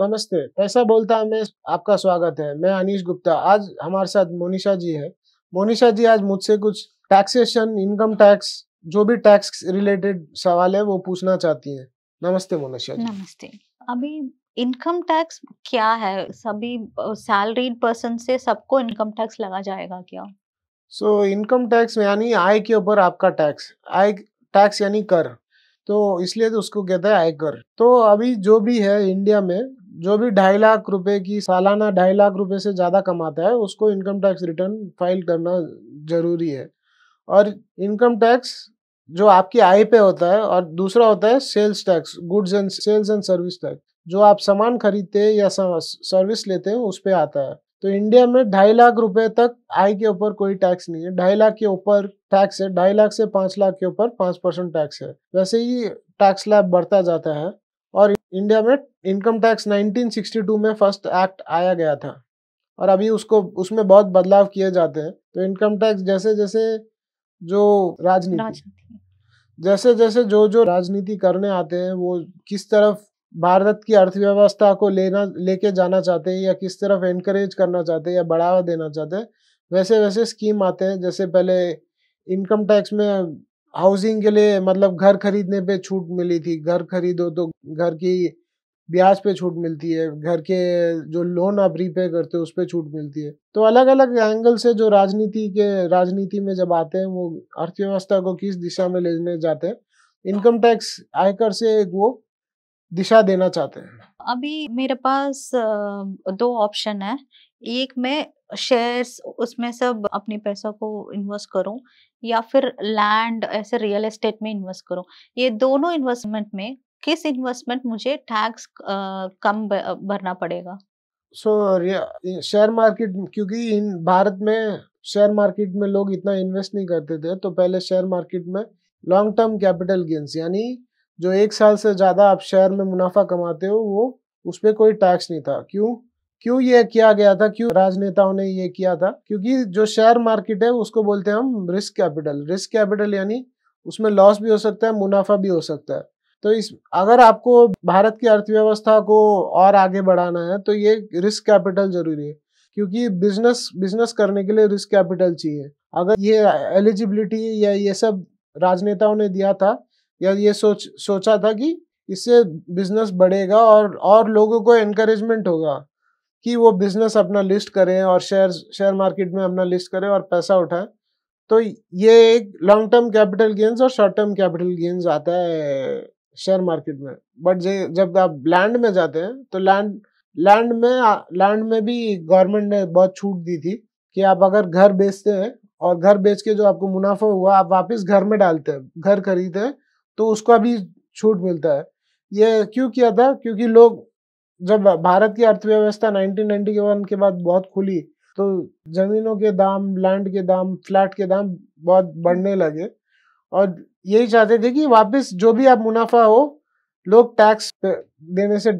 नमस्ते पैसा बोलता है मैं आपका स्वागत है मैं अनिश गुप्ता आज हमारे साथ मोनिशा जी है मोनिशा जी आज मुझसे कुछ टैक्सेशन इनकम टैक्स जो भी टैक्स रिलेटेड सवाल है वो पूछना चाहती है नमस्ते मोनिशा जी नमस्ते अभी इनकम टैक्स क्या है सभी सैलरीड पर्सन से सबको इनकम टैक्स लगा जाएगा क्या सो इनकम टैक्स यानी आय के ऊपर आपका टैक्स आय टैक्स यानी कर तो इसलिए तो उसको कहते हैं आयकर तो अभी जो भी है इंडिया में जो भी ढाई लाख रुपए की सालाना ढाई लाख रुपए से ज़्यादा कमाता है उसको इनकम टैक्स रिटर्न फाइल करना ज़रूरी है और इनकम टैक्स जो आपकी आय पे होता है और दूसरा होता है sales tax goods and sales and service tax जो आप सामान खरीदते हैं या सर्विस लेते हैं उस पर आता है तो इंडिया में ढाई लाख रुपए तक आय के ऊपर कोई टैक्स नहीं है ढाई लाख के ऊपर टैक्स है ढाई लाख से पाँच लाख के ऊपर पाँच परसेंट टैक्स है वैसे ही टैक्स लैब बढ़ता जाता है और इंडिया में इनकम टैक्स 1962 में फर्स्ट एक्ट आया गया था और अभी उसको उसमें बहुत बदलाव किए जाते हैं तो इनकम टैक्स जैसे जैसे जो राजनीति जैसे जैसे जो जो राजनीति करने आते हैं वो किस तरफ भारत की अर्थव्यवस्था को लेना लेके जाना चाहते हैं या किस तरफ एनकरेज करना चाहते हैं या बढ़ावा देना चाहते हैं वैसे वैसे स्कीम आते हैं जैसे पहले इनकम टैक्स में हाउसिंग के लिए मतलब घर खरीदने पे छूट मिली थी घर खरीदो तो घर की ब्याज पे छूट मिलती है घर के जो लोन आप रीपे करते हो उस पर छूट मिलती है तो अलग अलग एंगल से जो राजनीति के राजनीति में जब आते हैं वो अर्थव्यवस्था को किस दिशा में लेने जाते हैं इनकम टैक्स आयकर से एक वो दिशा देना चाहते हैं अभी मेरे पास दो ऑप्शन है एक मैं शेयर्स उसमें सब अपने पैसा को इन्वेस्ट करूं या फिर लैंड ऐसे रियल एस्टेट में इन्वेस्ट करूं ये दोनों इन्वेस्टमेंट में किस इन्वेस्टमेंट मुझे टैक्स कम भरना पड़ेगा सो so, शेयर मार्केट क्योंकि इन भारत में शेयर मार्केट में लोग इतना इन्वेस्ट नहीं करते थे तो पहले शेयर मार्केट में लॉन्ग टर्म कैपिटल गेंस यानी जो एक साल से ज़्यादा आप शेयर में मुनाफा कमाते हो वो उस पर कोई टैक्स नहीं था क्यों क्यों ये किया गया था क्यों राजनेताओं ने ये किया था क्योंकि जो शेयर मार्केट है उसको बोलते हैं हम रिस्क कैपिटल रिस्क कैपिटल यानी उसमें लॉस भी हो सकता है मुनाफा भी हो सकता है तो इस अगर आपको भारत की अर्थव्यवस्था को और आगे बढ़ाना है तो ये रिस्क कैपिटल जरूरी है क्योंकि बिजनेस बिजनेस करने के लिए रिस्क कैपिटल चाहिए अगर ये एलिजिबिलिटी या ये सब राजनेताओं ने दिया था या ये सोच सोचा था कि इससे बिजनेस बढ़ेगा और और लोगों को एनकरेजमेंट होगा कि वो बिजनेस अपना लिस्ट करें और शेयर शेयर मार्केट में अपना लिस्ट करें और पैसा उठाएं तो ये एक लॉन्ग टर्म कैपिटल गेंस और शॉर्ट टर्म कैपिटल गेंस आता है शेयर मार्केट में बट जब आप लैंड में जाते हैं तो लैंड लैंड में लैंड में भी गवर्नमेंट ने बहुत छूट दी थी कि आप अगर घर बेचते हैं और घर बेच के जो आपको मुनाफा हुआ आप वापस घर में डालते हैं घर खरीदते हैं तो उसका भी छूट मिलता है ये क्यों किया था क्योंकि लोग जब भारत की अर्थव्यवस्था 1991 के बाद बहुत खुली तो जमीनों के दाम लैंड के दाम फ्लैट के दाम बहुत बढ़ने लगे और यही चाहते थे कि वापस जो भी आप मुनाफा हो लोग टैक्स देने से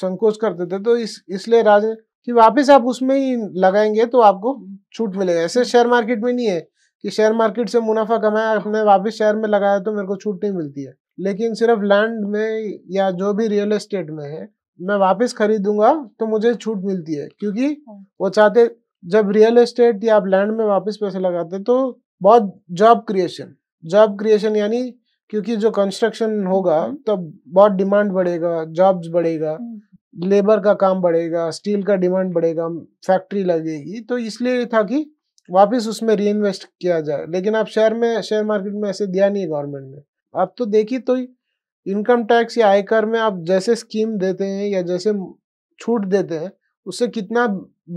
संकोच करते थे तो इस इसलिए राज कि वापस आप उसमें ही लगाएंगे तो आपको छूट मिलेगा ऐसे शेयर मार्केट में नहीं है कि शेयर मार्केट से मुनाफा कमाया अपने वापस शेयर में लगाया तो मेरे को छूट नहीं मिलती है लेकिन सिर्फ लैंड में या जो भी रियल एस्टेट में है मैं वापस खरीदूंगा तो मुझे छूट मिलती है क्योंकि हाँ। वो चाहते जब रियल एस्टेट या आप लैंड में वापस पैसे लगाते तो बहुत जॉब क्रिएशन जॉब क्रिएशन यानी क्योंकि जो कंस्ट्रक्शन होगा तो बहुत डिमांड बढ़ेगा जॉब्स बढ़ेगा लेबर हाँ। का काम बढ़ेगा स्टील का डिमांड बढ़ेगा फैक्ट्री लगेगी तो इसलिए था कि वापस उसमें री इन्वेस्ट किया जाए लेकिन आप शेयर में शेयर मार्केट में ऐसे दिया नहीं गवर्नमेंट ने आप तो देखी तो ही इनकम टैक्स या आयकर में आप जैसे स्कीम देते हैं या जैसे छूट देते हैं उससे कितना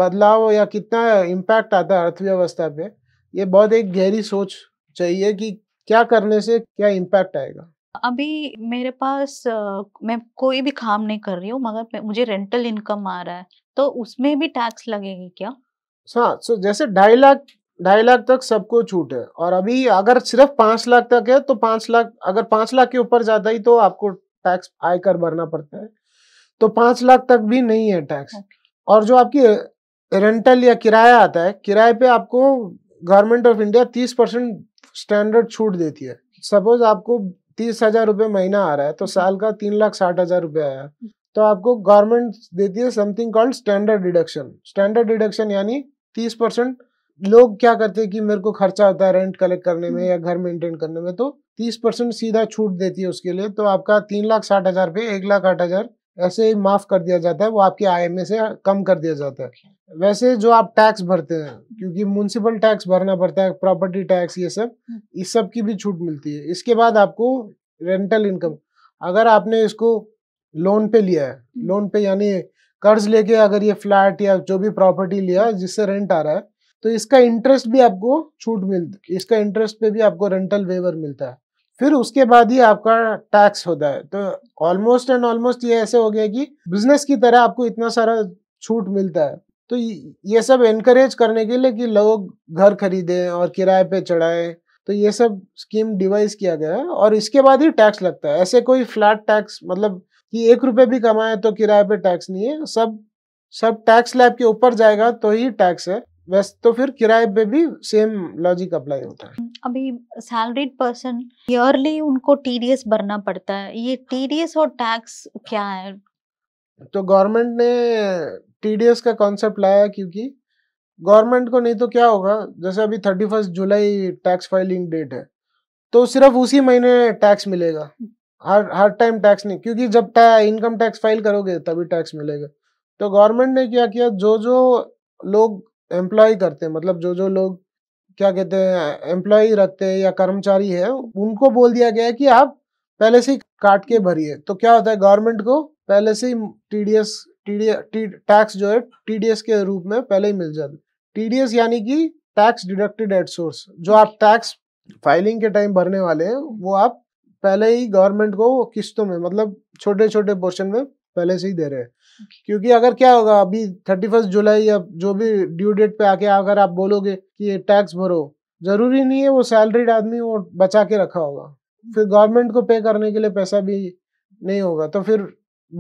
बदलाव या कितना इम्पैक्ट आता है अर्थव्यवस्था पे ये बहुत एक गहरी सोच चाहिए कि क्या करने से क्या इम्पैक्ट आएगा अभी मेरे पास मैं कोई भी काम नहीं कर रही हूँ मगर मुझे रेंटल इनकम आ रहा है तो उसमें भी टैक्स लगेगी क्या हाँ सो जैसे ढाई लाख ढाई लाख तक सबको छूट है और अभी अगर सिर्फ पांच लाख तक है तो पांच लाख अगर पांच लाख के ऊपर जाता ही तो आपको टैक्स आयकर भरना पड़ता है तो पांच लाख तक भी नहीं है टैक्स और जो आपकी रेंटल या किराया आता है किराए पे आपको गवर्नमेंट ऑफ इंडिया तीस परसेंट स्टैंडर्ड छूट देती है सपोज आपको तीस हजार रुपये महीना आ रहा है तो साल का तीन लाख साठ हजार रुपये आया तो आपको गवर्नमेंट देती है something called standard deduction standard deduction यानी तीस परसेंट लोग क्या करते हैं कि मेरे को खर्चा आता है रेंट कलेक्ट करने में हम्म। या घर मेंटेन करने में तो तीस परसेंट सीधा छूट देती है उसके लिए तो आपका तीन लाख साठ हजार पे एक लाख आठ हजार ऐसे ही माफ कर दिया जाता है वो आपके आय में से कम कर दिया जाता है वैसे जो आप टैक्स भरते हैं क्योंकि म्यूनसिपल टैक्स भरना पड़ता है प्रॉपर्टी टैक्स ये सब हम्म। इस सब की भी छूट मिलती है इसके बाद आपको रेंटल इनकम अगर आपने इसको लोन पे लिया है लोन हम्म। पे यानी कर्ज लेके अगर ये फ्लैट या जो भी प्रॉपर्टी लिया जिससे रेंट आ रहा है तो इसका इंटरेस्ट भी आपको छूट मिलती इसका इंटरेस्ट पे भी आपको रेंटल वेवर मिलता है फिर उसके बाद ही आपका टैक्स होता है तो ऑलमोस्ट एंड ऑलमोस्ट ये ऐसे हो गया कि बिजनेस की तरह आपको इतना सारा छूट मिलता है तो ये सब एनकरेज करने के लिए कि लोग घर खरीदें और किराए पे चढ़ाएं तो ये सब स्कीम डिवाइस किया गया है और इसके बाद ही टैक्स लगता है ऐसे कोई फ्लैट टैक्स मतलब कि एक रुपये भी कमाए तो किराए पे टैक्स नहीं है सब सब टैक्स लैब के ऊपर जाएगा तो ही टैक्स है वैसे तो फिर किराए पे भी सेम लॉजिक अप्लाई होता है अभी सैलरीड पर्सन ईयरली उनको टीडीएस भरना पड़ता है ये टीडीएस और टैक्स क्या है तो गवर्नमेंट ने टीडीएस का कॉन्सेप्ट लाया क्योंकि गवर्नमेंट को नहीं तो क्या होगा जैसे अभी थर्टी फर्स्ट जुलाई टैक्स फाइलिंग डेट है तो सिर्फ उसी महीने टैक्स मिलेगा हर हर टाइम टैक्स नहीं क्योंकि जब इनकम टैक्स फाइल करोगे तभी टैक्स मिलेगा तो गवर्नमेंट ने क्या किया जो जो लोग एम्प्लॉय करते हैं मतलब जो जो लोग क्या कहते हैं एम्प्लॉय रखते हैं या कर्मचारी है उनको बोल दिया गया है कि आप पहले से ही काट के भरिए तो क्या होता है गवर्नमेंट को पहले से ही टीडीएस टीडी टैक्स जो है टीडीएस के रूप में पहले ही मिल जाता टीडीएस यानी कि टैक्स डिडक्टेड एट सोर्स जो आप टैक्स फाइलिंग के टाइम भरने वाले हैं वो आप पहले ही गवर्नमेंट को किस्तों में मतलब छोटे छोटे पोर्शन में पहले से ही दे रहे हैं क्योंकि अगर क्या होगा अभी थर्टी फर्स्ट जुलाई या जो भी ड्यू डेट पे आके अगर आप बोलोगे कि ये टैक्स भरो जरूरी नहीं है वो सैलरीड आदमी वो बचा के रखा होगा hmm. फिर गवर्नमेंट को पे करने के लिए पैसा भी नहीं होगा तो फिर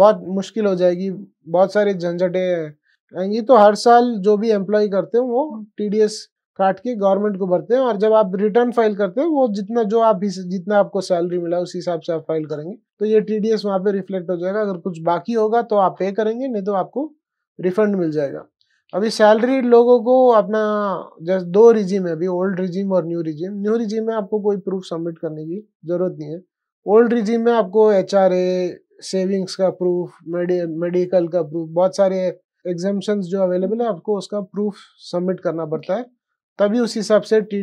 बहुत मुश्किल हो जाएगी बहुत सारी झंझटें आएंगी तो हर साल जो भी एम्प्लॉय करते हैं वो टी hmm. काट के गवर्नमेंट को भरते हैं और जब आप रिटर्न फाइल करते हैं वो जितना जो आप जितना आपको सैलरी मिला उस हिसाब से आप फाइल करेंगे तो ये टी डी वहाँ पे रिफ्लेक्ट हो जाएगा अगर कुछ बाकी होगा तो आप पे करेंगे नहीं तो आपको रिफंड मिल जाएगा अभी सैलरी लोगों को अपना जैसे दो रिजिम है अभी ओल्ड रिजिम और न्यू रिजिम न्यू रिजिम में आपको कोई प्रूफ सबमिट करने की ज़रूरत नहीं है ओल्ड रिजिम में आपको एच सेविंग्स का प्रूफ मेडिकल का प्रूफ बहुत सारे एग्जामेशन जो अवेलेबल है आपको उसका प्रूफ सबमिट करना पड़ता है तभी उस हिसाब से टी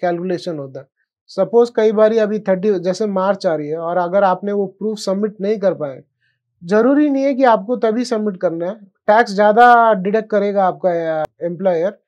कैलकुलेशन होता है सपोज कई बार अभी थर्टी जैसे मार्च आ रही है और अगर आपने वो प्रूफ सबमिट नहीं कर पाए जरूरी नहीं है कि आपको तभी सबमिट करना है टैक्स ज़्यादा डिडक्ट करेगा आपका एम्प्लॉयर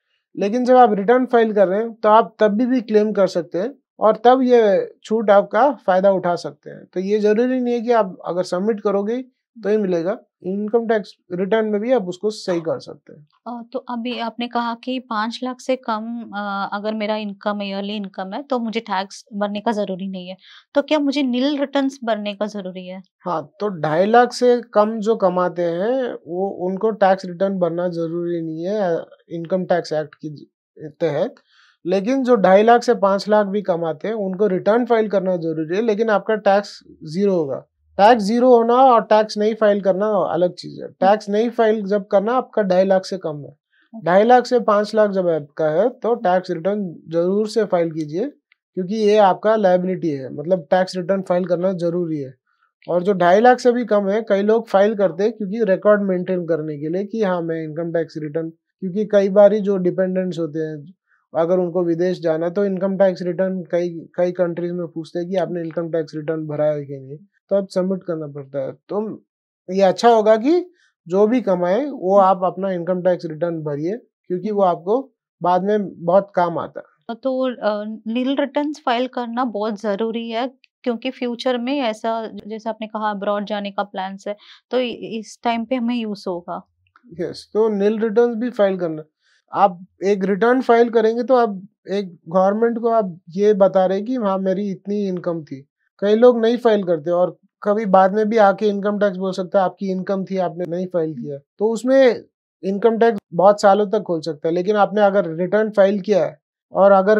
लेकिन जब आप रिटर्न फाइल कर रहे हैं तो आप तब भी, भी क्लेम कर सकते हैं और तब ये छूट आपका फ़ायदा उठा सकते हैं तो ये ज़रूरी नहीं है कि आप अगर सबमिट करोगे तो ही मिलेगा इनकम टैक्स रिटर्न में भी आप उसको सही कर सकते हैं तो अभी आपने कहा कि पांच लाख से कम अगर मेरा इनकम ईयरली इनकम है तो मुझे टैक्स भरने का जरूरी नहीं है तो क्या मुझे नील रिटर्न भरने का जरूरी है हाँ तो ढाई लाख से कम जो कमाते हैं वो उनको टैक्स रिटर्न भरना जरूरी नहीं है इनकम टैक्स एक्ट के तहत लेकिन जो ढाई लाख से पांच लाख भी कमाते हैं उनको रिटर्न फाइल करना जरूरी है लेकिन आपका टैक्स जीरो होगा टैक्स जीरो होना और टैक्स नहीं फाइल करना अलग चीज है टैक्स नहीं फाइल जब करना आपका ढाई लाख से कम है ढाई लाख से पाँच लाख जब आपका है तो टैक्स रिटर्न जरूर से फाइल कीजिए क्योंकि ये आपका लाइबिलिटी है मतलब टैक्स रिटर्न फाइल करना जरूरी है और जो ढाई लाख से भी कम है कई लोग फाइल करते हैं क्योंकि रिकॉर्ड मेंटेन करने के लिए कि हाँ मैं इनकम टैक्स रिटर्न क्योंकि कई बार ही जो डिपेंडेंट्स होते हैं अगर उनको विदेश जाना तो इनकम टैक्स रिटर्न कई कई कंट्रीज में पूछते हैं कि आपने इनकम टैक्स रिटर्न भरा है कि नहीं तो अब सबमिट करना पड़ता है तो ये अच्छा होगा कि जो भी कमाए वो हम्म। आप अपना इनकम टैक्स रिटर्न भरिए क्योंकि वो आपको बाद में बहुत काम आता है हाँ, तो नील रिटर्न फाइल करना बहुत ज़रूरी है क्योंकि फ्यूचर में ऐसा जैसे आपने कहा अब्रॉड जाने का प्लान है तो इस टाइम पे हमें यूज होगा यस yes, तो नील रिटर्न भी फाइल करना आप एक रिटर्न फाइल करेंगे तो आप एक गवर्नमेंट को आप ये बता रहे कि हाँ मेरी इतनी इनकम थी कई लोग नहीं फाइल करते और कभी बाद में भी आके इनकम टैक्स बोल सकता है आपकी इनकम थी आपने नहीं फाइल किया तो उसमें इनकम टैक्स बहुत सालों तक खोल सकता है लेकिन आपने अगर रिटर्न फाइल किया है और अगर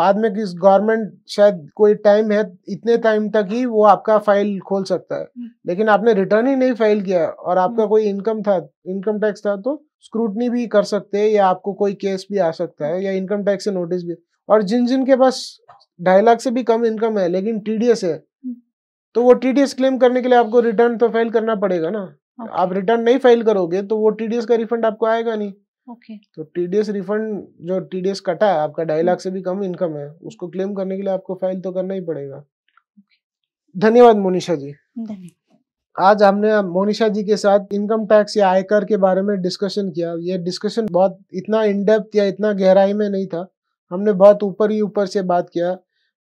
बाद में किस गवर्नमेंट शायद कोई टाइम है इतने टाइम तक ही वो आपका फाइल खोल सकता है हम्म। लेकिन आपने रिटर्न ही नहीं फाइल किया और आपका हम्म। कोई इनकम था इनकम टैक्स था तो स्क्रूटनी भी कर सकते हैं या आपको कोई केस भी आ सकता है हम्म। या इनकम टैक्स से नोटिस भी और जिन जिन के पास ढाई लाख से भी कम इनकम है लेकिन टीडीएस है हम्म। तो वो टीडीएस क्लेम करने के लिए आपको रिटर्न तो फाइल करना पड़ेगा ना okay. आप रिटर्न नहीं फाइल करोगे तो वो टीडीएस का रिफंड आपको आएगा नहीं okay. तो टीडीएस रिफंड जो टीडीएस कटा है आपका ढाई लाख हम्म। से भी कम इनकम है उसको क्लेम करने के लिए आपको फाइल तो करना ही पड़ेगा okay. धन्यवाद मोनिशा जी आज हमने मोनिशा जी के साथ इनकम टैक्स या आयकर के बारे में डिस्कशन किया ये डिस्कशन बहुत इतना इनडेप्थ या इतना गहराई में नहीं था हमने बहुत ऊपर ही ऊपर से बात किया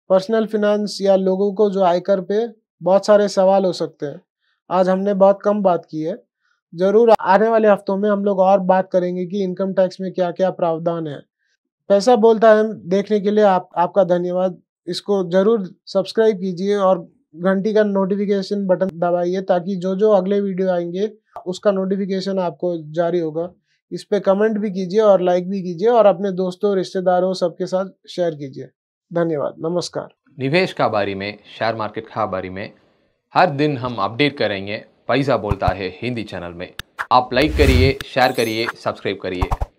पर्सनल फिनेंस या लोगों को जो आयकर पे बहुत सारे सवाल हो सकते हैं आज हमने बहुत कम बात की है ज़रूर आने वाले हफ्तों में हम लोग और बात करेंगे कि इनकम टैक्स में क्या क्या प्रावधान है पैसा बोलता है देखने के लिए आप आपका धन्यवाद इसको ज़रूर सब्सक्राइब कीजिए और घंटी का नोटिफिकेशन बटन दबाइए ताकि जो जो अगले वीडियो आएंगे उसका नोटिफिकेशन आपको जारी होगा इस पर कमेंट भी कीजिए और लाइक भी कीजिए और अपने दोस्तों रिश्तेदारों सबके साथ शेयर कीजिए धन्यवाद नमस्कार निवेश का बारे में शेयर मार्केट का बारे में हर दिन हम अपडेट करेंगे पैसा बोलता है हिंदी चैनल में आप लाइक करिए शेयर करिए सब्सक्राइब करिए